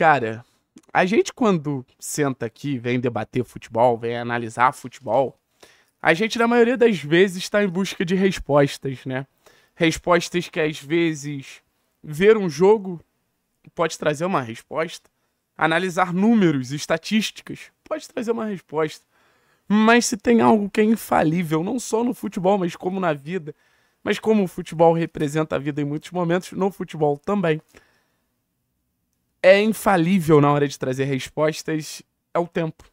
cara, a gente quando senta aqui, vem debater futebol, vem analisar futebol, a gente na maioria das vezes está em busca de respostas, né? Respostas que às vezes ver um jogo pode trazer uma resposta, analisar números, estatísticas pode trazer uma resposta. Mas se tem algo que é infalível, não só no futebol, mas como na vida, mas como o futebol representa a vida em muitos momentos, no futebol também é infalível na hora de trazer respostas é o tempo.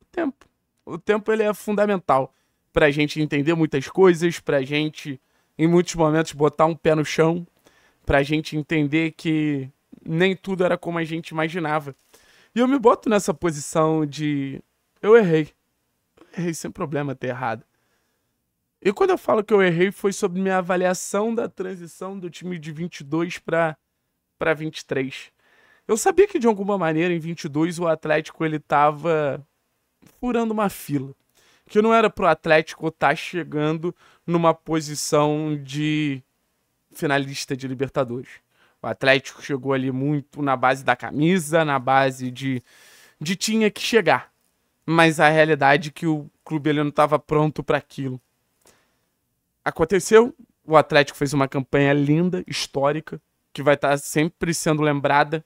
O tempo. O tempo ele é fundamental para a gente entender muitas coisas, para a gente, em muitos momentos, botar um pé no chão, para a gente entender que nem tudo era como a gente imaginava. E eu me boto nessa posição de eu errei. Eu errei sem problema ter errado. E quando eu falo que eu errei foi sobre minha avaliação da transição do time de 22 para para 23. Eu sabia que de alguma maneira em 22 o Atlético ele tava furando uma fila, que não era pro Atlético estar tá chegando numa posição de finalista de Libertadores. O Atlético chegou ali muito na base da camisa, na base de de tinha que chegar. Mas a realidade é que o clube ele não estava pronto para aquilo. Aconteceu, o Atlético fez uma campanha linda, histórica, que vai estar tá sempre sendo lembrada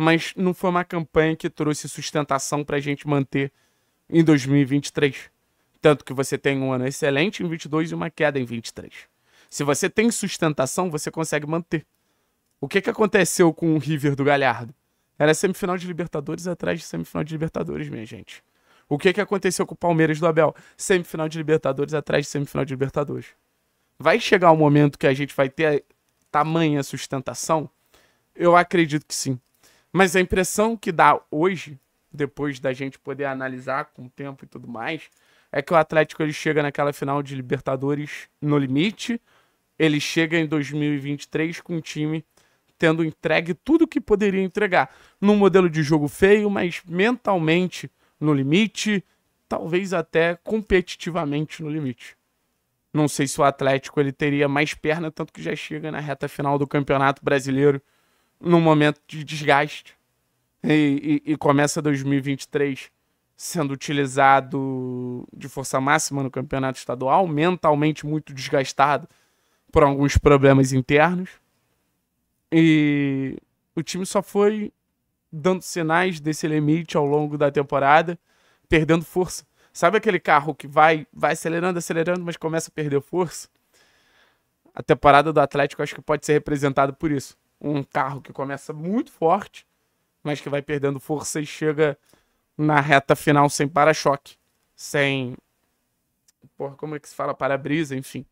mas não foi uma campanha que trouxe sustentação para a gente manter em 2023. Tanto que você tem um ano excelente em 22 e uma queda em 23. Se você tem sustentação, você consegue manter. O que, que aconteceu com o River do Galhardo? Era semifinal de Libertadores atrás de semifinal de Libertadores, minha gente. O que, que aconteceu com o Palmeiras do Abel? Semifinal de Libertadores atrás de semifinal de Libertadores. Vai chegar um momento que a gente vai ter tamanha sustentação? Eu acredito que sim. Mas a impressão que dá hoje, depois da gente poder analisar com o tempo e tudo mais, é que o Atlético ele chega naquela final de Libertadores no limite. Ele chega em 2023 com o time tendo entregue tudo que poderia entregar. Num modelo de jogo feio, mas mentalmente no limite, talvez até competitivamente no limite. Não sei se o Atlético ele teria mais perna, tanto que já chega na reta final do Campeonato Brasileiro num momento de desgaste e, e, e começa 2023 sendo utilizado de força máxima no campeonato estadual, mentalmente muito desgastado por alguns problemas internos. E o time só foi dando sinais desse limite ao longo da temporada, perdendo força. Sabe aquele carro que vai, vai acelerando, acelerando, mas começa a perder força? A temporada do Atlético acho que pode ser representada por isso um carro que começa muito forte, mas que vai perdendo força e chega na reta final sem para-choque, sem. Porra, como é que se fala? Para-brisa, enfim.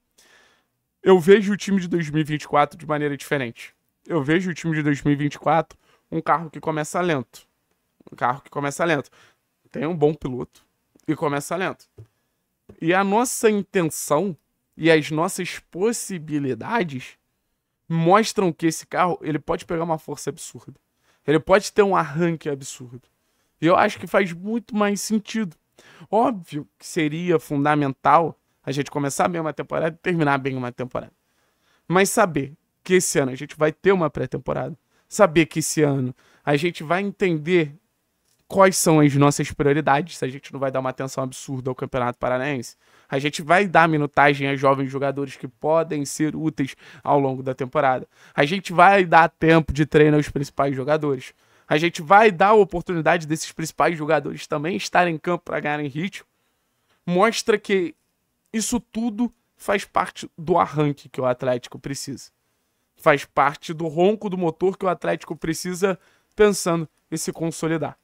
Eu vejo o time de 2024 de maneira diferente. Eu vejo o time de 2024 um carro que começa lento. Um carro que começa lento. Tem um bom piloto e começa lento. E a nossa intenção e as nossas possibilidades mostram que esse carro ele pode pegar uma força absurda. Ele pode ter um arranque absurdo. E eu acho que faz muito mais sentido. Óbvio que seria fundamental a gente começar bem uma temporada e terminar bem uma temporada. Mas saber que esse ano a gente vai ter uma pré-temporada, saber que esse ano a gente vai entender quais são as nossas prioridades, se a gente não vai dar uma atenção absurda ao Campeonato Paranaense. A gente vai dar minutagem a jovens jogadores que podem ser úteis ao longo da temporada. A gente vai dar tempo de treino aos principais jogadores. A gente vai dar a oportunidade desses principais jogadores também estarem em campo para ganharem ritmo. Mostra que isso tudo faz parte do arranque que o Atlético precisa. Faz parte do ronco do motor que o Atlético precisa pensando em se consolidar.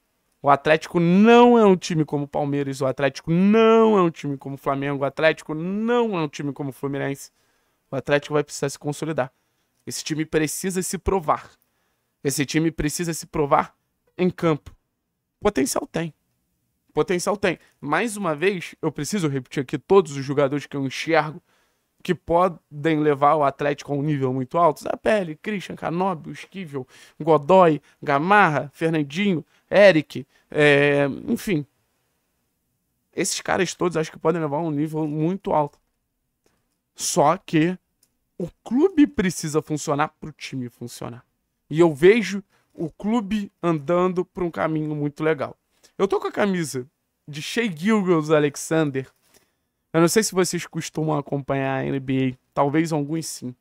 O Atlético não é um time como o Palmeiras, o Atlético não é um time como o Flamengo, o Atlético não é um time como o Fluminense. O Atlético vai precisar se consolidar. Esse time precisa se provar. Esse time precisa se provar em campo. Potencial tem. Potencial tem. Mais uma vez, eu preciso repetir aqui todos os jogadores que eu enxergo que podem levar o Atlético a um nível muito alto. Zapelli, Christian, Canóbio, Esquivel, Godoy, Gamarra, Fernandinho, Eric, é, enfim. Esses caras todos acho que podem levar um nível muito alto. Só que o clube precisa funcionar para o time funcionar. E eu vejo o clube andando para um caminho muito legal. Eu tô com a camisa de Shea Gilgles Alexander. Eu não sei se vocês costumam acompanhar a NBA, talvez alguns sim.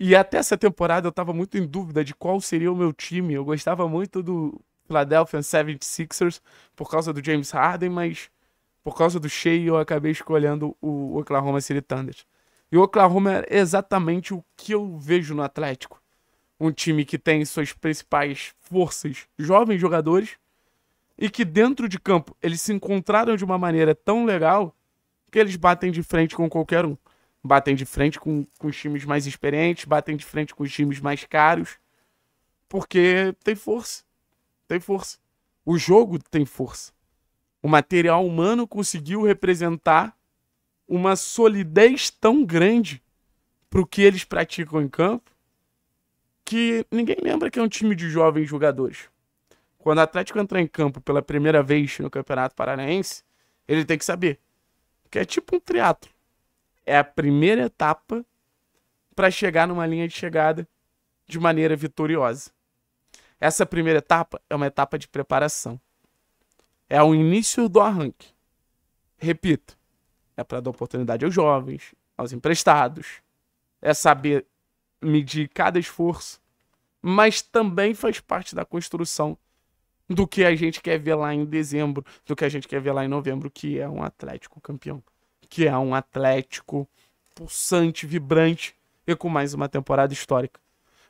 E até essa temporada eu estava muito em dúvida de qual seria o meu time. Eu gostava muito do Philadelphia 76ers por causa do James Harden, mas por causa do Shea eu acabei escolhendo o Oklahoma City Thunder. E o Oklahoma é exatamente o que eu vejo no Atlético. Um time que tem suas principais forças jovens jogadores e que dentro de campo eles se encontraram de uma maneira tão legal que eles batem de frente com qualquer um. Batem de frente com, com os times mais experientes, batem de frente com os times mais caros, porque tem força tem força. O jogo tem força. O material humano conseguiu representar uma solidez tão grande para o que eles praticam em campo que ninguém lembra que é um time de jovens jogadores. Quando o Atlético entrar em campo pela primeira vez no Campeonato Paranaense, ele tem que saber que é tipo um triatlo. É a primeira etapa para chegar numa linha de chegada de maneira vitoriosa. Essa primeira etapa é uma etapa de preparação. É o início do arranque. Repito, é para dar oportunidade aos jovens, aos emprestados. É saber medir cada esforço, mas também faz parte da construção do que a gente quer ver lá em dezembro, do que a gente quer ver lá em novembro, que é um Atlético campeão, que é um Atlético pulsante, vibrante e com mais uma temporada histórica.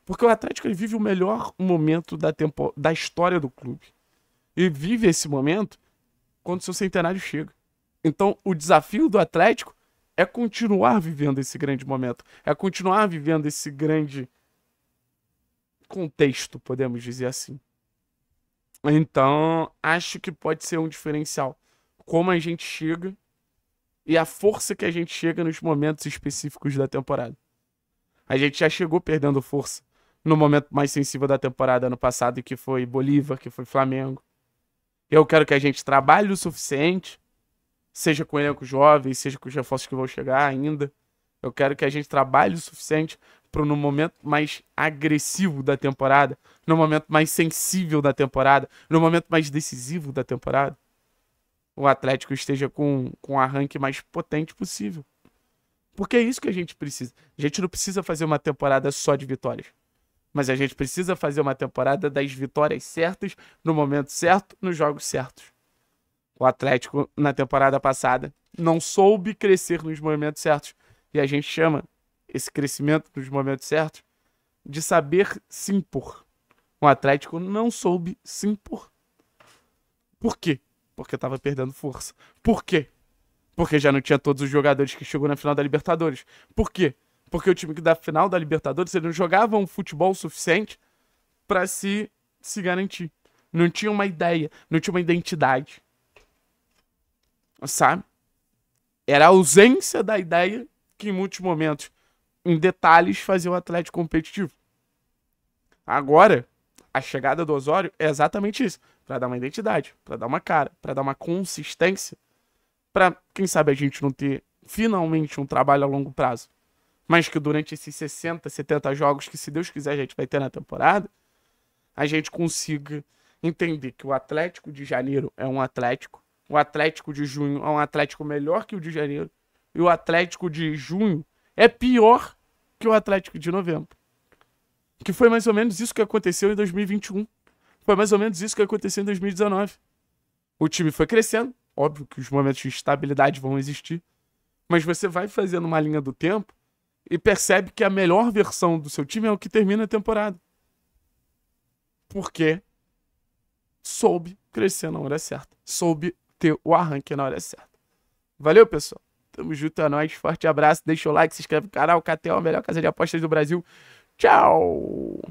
Porque o Atlético ele vive o melhor momento da, tempo, da história do clube. E vive esse momento quando seu centenário chega. Então, o desafio do Atlético é continuar vivendo esse grande momento, é continuar vivendo esse grande contexto, podemos dizer assim. Então, acho que pode ser um diferencial. Como a gente chega e a força que a gente chega nos momentos específicos da temporada. A gente já chegou perdendo força no momento mais sensível da temporada ano passado, que foi Bolívar, que foi Flamengo. Eu quero que a gente trabalhe o suficiente, seja com o elenco jovem, seja com os reforços que vão chegar ainda. Eu quero que a gente trabalhe o suficiente para no momento mais agressivo da temporada, no momento mais sensível da temporada, no momento mais decisivo da temporada, o Atlético esteja com, com o arranque mais potente possível. Porque é isso que a gente precisa. A gente não precisa fazer uma temporada só de vitórias. Mas a gente precisa fazer uma temporada das vitórias certas, no momento certo, nos jogos certos. O Atlético, na temporada passada, não soube crescer nos momentos certos. E a gente chama esse crescimento nos momentos certos de saber se impor. O Atlético não soube se impor. Por quê? Porque estava perdendo força. Por quê? Porque já não tinha todos os jogadores que chegou na final da Libertadores. Por quê? Porque o time que da final da Libertadores, ele não jogava um futebol suficiente para se, se garantir. Não tinha uma ideia, não tinha uma identidade. Sabe? Era a ausência da ideia que em muitos momentos, em detalhes, fazia o Atlético competitivo. Agora, a chegada do Osório é exatamente isso, para dar uma identidade, para dar uma cara, para dar uma consistência, para quem sabe a gente não ter finalmente um trabalho a longo prazo mas que durante esses 60, 70 jogos que, se Deus quiser, a gente vai ter na temporada, a gente consiga entender que o Atlético de Janeiro é um Atlético, o Atlético de junho é um Atlético melhor que o de janeiro, e o Atlético de junho é pior que o Atlético de novembro. Que foi mais ou menos isso que aconteceu em 2021. Foi mais ou menos isso que aconteceu em 2019. O time foi crescendo, óbvio que os momentos de estabilidade vão existir, mas você vai fazendo uma linha do tempo e percebe que a melhor versão do seu time é o que termina a temporada. Porque soube crescer na hora certa, soube ter o arranque na hora certa. Valeu, pessoal. Tamo junto, é nóis. Forte abraço, deixa o like, se inscreve no canal, KTO, a melhor casa de apostas do Brasil. Tchau!